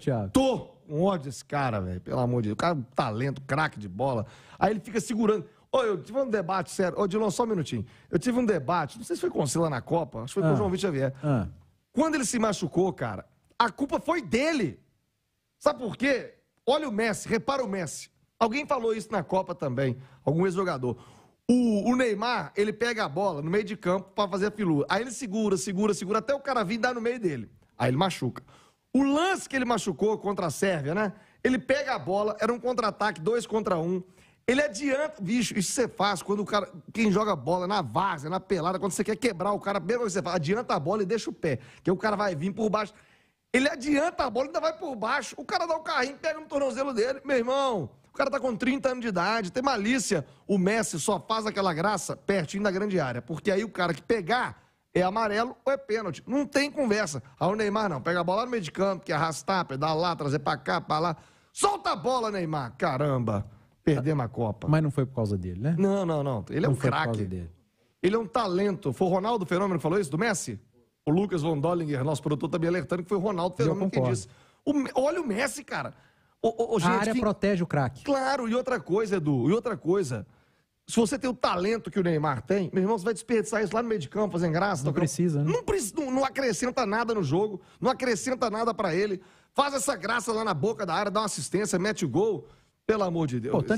Thiago. Tô! Um ódio esse cara, velho. Pelo amor de Deus. O cara, é talento, craque de bola. Aí ele fica segurando. Ô, eu tive um debate sério. Ô, Dilon, só um minutinho. Eu tive um debate, não sei se foi com o Sila na Copa, acho que foi ah. com o ah. João Vitor Xavier. Ah. Quando ele se machucou, cara, a culpa foi dele. Sabe por quê? Olha o Messi, repara o Messi. Alguém falou isso na Copa também, algum ex-jogador. O, o, Neymar, ele pega a bola no meio de campo para fazer a pilula. Aí ele segura, segura, segura, até o cara vir e dar no meio dele. Aí ele machuca. O lance que ele machucou contra a Sérvia, né? Ele pega a bola, era um contra-ataque, dois contra um. Ele adianta. Bicho, isso você faz quando o cara. Quem joga bola na várzea, na pelada, quando você quer quebrar o cara, mesmo que você faz, adianta a bola e deixa o pé. Que o cara vai vir por baixo. Ele adianta a bola, ainda vai por baixo. O cara dá o carrinho, pega no tornozelo dele. Meu irmão, o cara tá com 30 anos de idade, tem malícia. O Messi só faz aquela graça pertinho da grande área. Porque aí o cara que pegar é amarelo ou é pênalti. Não tem conversa. Aí ah, o Neymar não, pega a bola no meio de campo, que arrastar, pedalar, trazer pra cá, pra lá. Solta a bola, Neymar! Caramba! Perdemos a Copa. Mas não foi por causa dele, né? Não, não, não. Ele é não é um craque. Ele é um talento. Foi o Ronaldo Fenômeno que falou isso do Messi? O Lucas von Dollinger, nosso produtor, tá me alertando que foi o Ronaldo Fenômeno que disse. O, olha o Messi, cara. O, o, gente, a área protege o craque. Claro, e outra coisa, Edu, e outra coisa. Se você tem o talento que o Neymar tem, meu irmão, você vai desperdiçar isso lá no meio de campo, fazendo graça. Não tá precisa, né? Não, não acrescenta nada no jogo, não acrescenta nada para ele. Faz essa graça lá na boca da área, dá uma assistência, mete o gol. Pelo amor de Deus. Importante